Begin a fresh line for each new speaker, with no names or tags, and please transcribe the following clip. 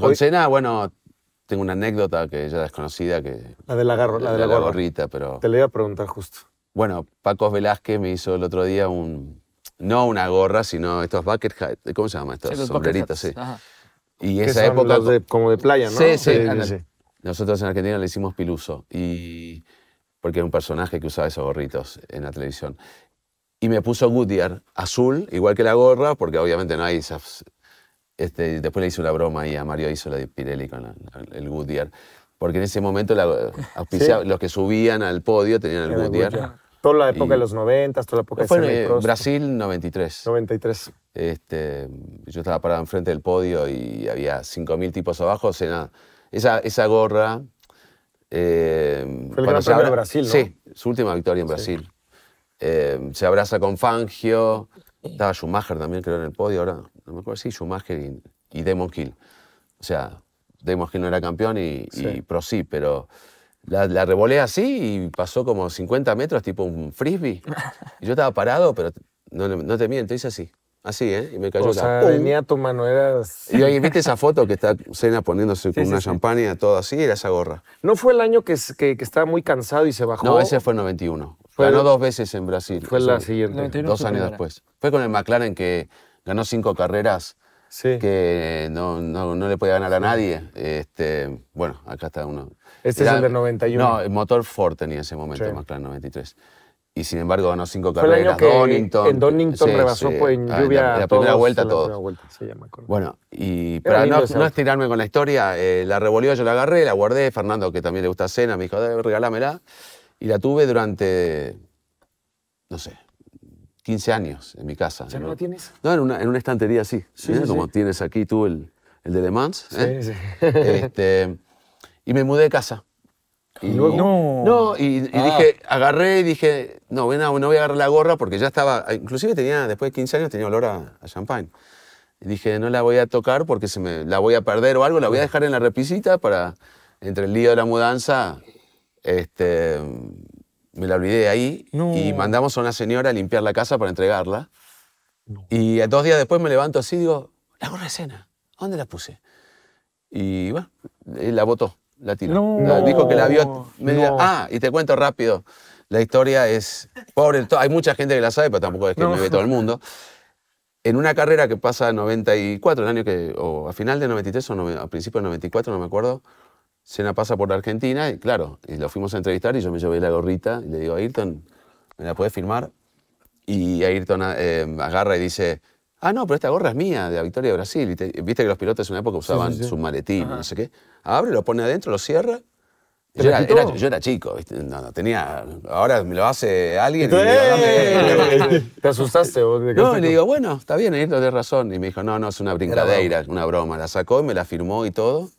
con Cena, bueno, tengo una anécdota que ya desconocida que... La de la, la, de la, gorrita, pero... Te le iba a preguntar justo. Bueno, Paco Velázquez me hizo el otro día un... No una gorra, sino estos bucket ¿cómo se llama? Estos sombreritos, sí. Y esa época... de, como de playa, ¿no? Sí, sí. Nosotros en Argentina le hicimos piluso y... Porque era un personaje que usaba esos gorritos en la televisión y me puso Goodyear azul, igual que la gorra, porque obviamente no hay esas este, después le hice una broma y a Mario hizo la de Pirelli con el Goodyear. Porque en ese momento los que subían al podio tenían el, Goodyear. Toda la época de los 90, toda la época de en, Brasil 93. 93. Este, yo estaba parado enfrente del podio y había 5.000 tipos abajo. Esa, gorra. Eh, fue el gran Brasil, ¿no? Sí, su última victoria en Brasil. Eh, se abraza con Fangio. Estaba Schumacher también, creo, en el podio ahora me acuerdo si Schumacher y, y, Demon Hill. O sea, Demon Hill no era campeón y, Pro sí, pero la, la revolé así y pasó como 50 metros, tipo un frisbee. y yo estaba parado, pero no, te miento, hice así. Así, ¿eh? Y me cayó. O sea, venía tu mano, era. Y ahí ¿viste esa foto que está Cena poniéndose con una sí. champaña, todo así? Era esa gorra. ¿No fue el año que, que, estaba muy cansado y se bajó? No, ese fue el 91. Ganó dos veces en Brasil. Fue la siguiente. Dos años después. Fue con el McLaren que ganó cinco carreras que no, le podía ganar a nadie. Este, bueno, acá está uno.
Este es el del 91. No, el
motor Ford tenía ese momento, más 93. Y sin embargo ganó cinco carreras. El que En Donington rebasó pues, en ah, lluvia. La, la, primera vuelta, la, primera vuelta todo. bueno, y para no, estirarme con la historia, eh, la revolvió, yo la agarré, la guardé. Fernando, que también le gusta cena, me dijo, eh, regálamela. Y la tuve durante, no sé, 15 años en mi casa. ¿Ya no la tienes? No, en una, en una estantería así. Sí, ¿eh? Como tienes aquí tú el, el de Le ¿eh? Sí, sí. Este, y me mudé de casa. Y, no. No, y, ah. dije, agarré y dije, no, no, voy a agarrar la gorra porque ya estaba, inclusive tenía, después de 15 años tenía olor a, a champagne. Y dije, no la voy a tocar porque se me, la voy a perder o algo, la voy a dejar en la repisita para, entre el lío de la mudanza, este, me la olvidé ahí y mandamos a una señora a limpiar la casa para entregarla. y Y dos días después me levanto así y digo, la gorra de cena, ¿dónde la puse? Y bueno, eh, la botó, la tiró. Dijo que la vio Ah, y te cuento rápido. La historia es pobre, hay mucha gente que la sabe, pero tampoco es que me ve todo el mundo. En una carrera que pasa en 94, el año que, o a final de 93 o a principios de 94, no me acuerdo, Cena pasa por Argentina y claro, y lo fuimos a entrevistar y yo me llevé la gorrita y le digo, a Ayrton, ¿me la puedes firmar? Y Ayrton ah, eh, agarra y dice, ah, no, pero esta gorra es mía, de la victoria de Brasil. Y Viste que los pilotos en una época usaban sus no sé qué. Abre, lo pone adentro, lo cierra. Yo era, chico, No, tenía. Ahora me lo hace alguien. Y ¿Te asustaste no, le digo, bueno, está bien, Ayrton, tenés razón. Y me dijo, no, no, es una brincadeira, una broma. La sacó y me la firmó y todo.